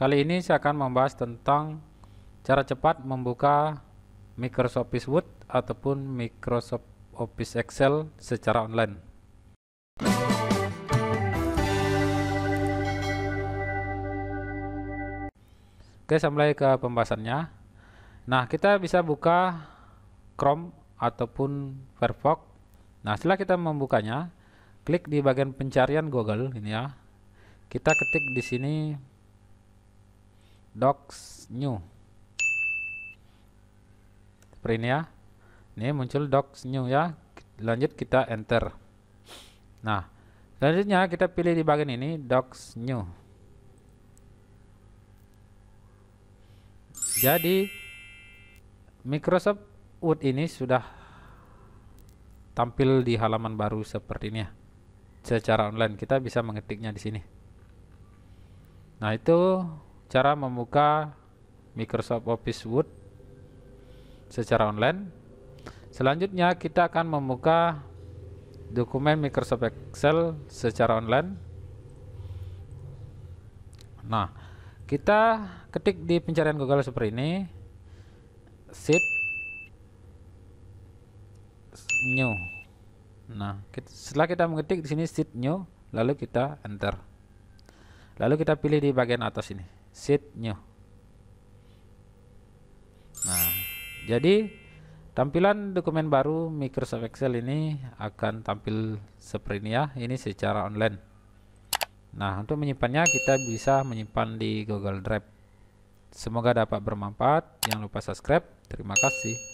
Kali ini saya akan membahas tentang cara cepat membuka Microsoft Office Word ataupun Microsoft Office Excel secara online. Oke, sampai ke pembahasannya. Nah, kita bisa buka Chrome ataupun Firefox. Nah, setelah kita membukanya, klik di bagian pencarian Google ini ya. Kita ketik di sini docs new print ya ini muncul docs new ya lanjut kita enter nah selanjutnya kita pilih di bagian ini docs new jadi Microsoft Word ini sudah tampil di halaman baru seperti ini ya secara online kita bisa mengetiknya di sini nah itu cara membuka Microsoft Office Word secara online. Selanjutnya kita akan membuka dokumen Microsoft Excel secara online. Nah, kita ketik di pencarian Google seperti ini. Sheet new. Nah, kita, setelah kita mengetik di sini sheet new, lalu kita enter. Lalu kita pilih di bagian atas ini seatnya nah jadi tampilan dokumen baru Microsoft Excel ini akan tampil seperti ini ya ini secara online nah untuk menyimpannya kita bisa menyimpan di Google Drive semoga dapat bermanfaat jangan lupa subscribe terima kasih